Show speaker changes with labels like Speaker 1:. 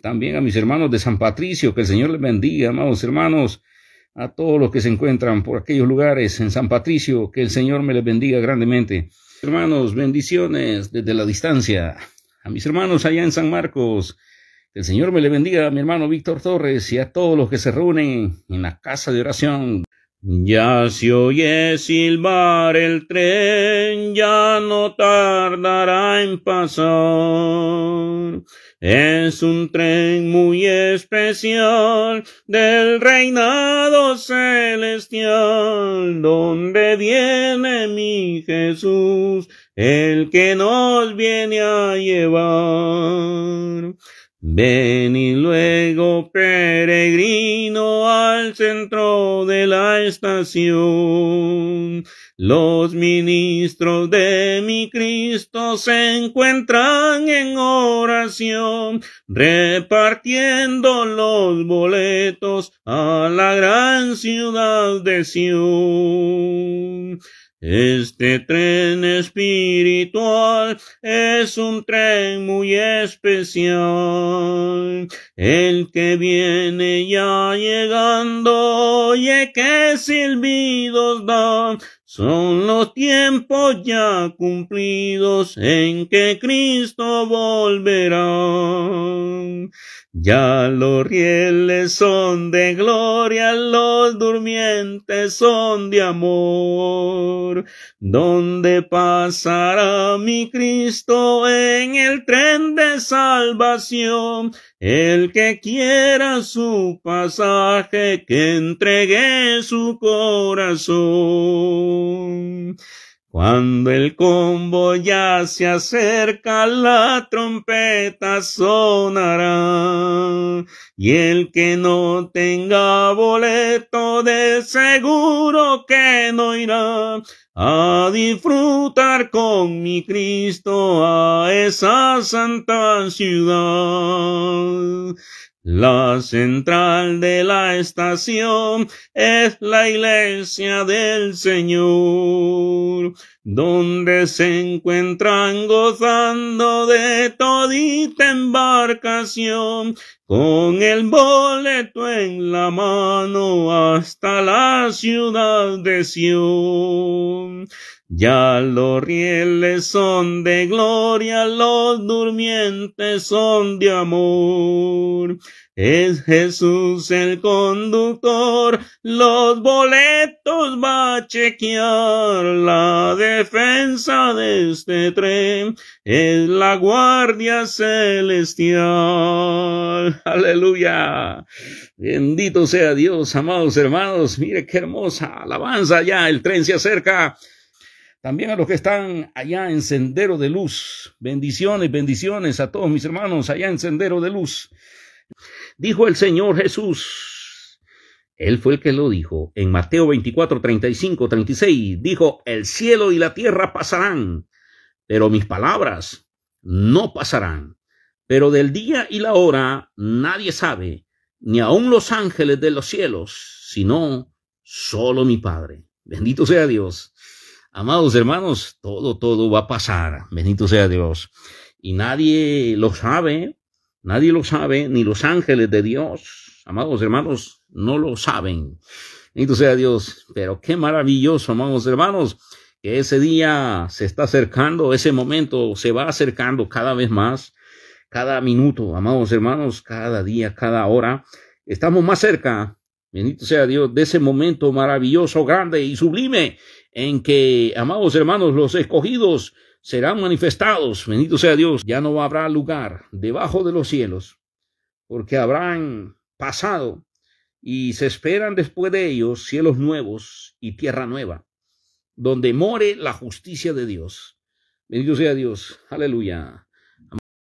Speaker 1: También a mis hermanos de San Patricio, que el Señor les bendiga, amados hermanos, a todos los que se encuentran por aquellos lugares en San Patricio, que el Señor me les bendiga grandemente. Hermanos, bendiciones desde la distancia. A mis hermanos allá en San Marcos, que el Señor me les bendiga, a mi hermano Víctor Torres y a todos los que se reúnen en la casa de oración.
Speaker 2: Ya se oye silbar el tren, ya no tardará en pasar. Es un tren muy especial del reinado celestial, donde viene mi Jesús, el que nos viene a llevar. Ven y luego peregrina estación. Los ministros de mi Cristo se encuentran en oración, repartiendo los boletos a la gran ciudad de Sion. Este tren espiritual es un tren muy especial, el que viene ya llegando y que silbidos da, son los tiempos ya cumplidos en que Cristo volverá. Ya los rieles son de gloria, los durmientes son de amor. Donde pasará mi Cristo en el tren de salvación? El que quiera su pasaje, que entregue su corazón. Cuando el combo ya se acerca, la trompeta sonará. Y el que no tenga boleto, de seguro que no irá a disfrutar con mi Cristo a esa santa ciudad. La central de la estación es la iglesia del Señor ouro donde se encuentran gozando de todita embarcación, con el boleto en la mano hasta la ciudad de Sion. Ya los rieles son de gloria, los durmientes son de amor. Es Jesús el conductor, los boletos va a chequear la defensa de este tren es la guardia celestial. Aleluya. Bendito sea Dios, amados hermanos. Mire qué
Speaker 1: hermosa alabanza ya. El tren se acerca. También a los que están allá en Sendero de Luz. Bendiciones, bendiciones a todos mis hermanos allá en Sendero de Luz. Dijo el Señor Jesús, él fue el que lo dijo. En Mateo 24, 35, 36 dijo, el cielo y la tierra pasarán, pero mis palabras no pasarán. Pero del día y la hora nadie sabe, ni aun los ángeles de los cielos, sino solo mi Padre. Bendito sea Dios. Amados hermanos, todo, todo va a pasar. Bendito sea Dios. Y nadie lo sabe, nadie lo sabe, ni los ángeles de Dios. Amados hermanos, no lo saben. Bendito sea Dios. Pero qué maravilloso, amados hermanos, que ese día se está acercando, ese momento se va acercando cada vez más, cada minuto, amados hermanos, cada día, cada hora. Estamos más cerca, bendito sea Dios, de ese momento maravilloso, grande y sublime en que, amados hermanos, los escogidos serán manifestados, bendito sea Dios, ya no habrá lugar debajo de los cielos, porque habrán pasado y se esperan después de ellos cielos nuevos y tierra nueva, donde more la justicia de Dios. Bendito sea Dios. Aleluya.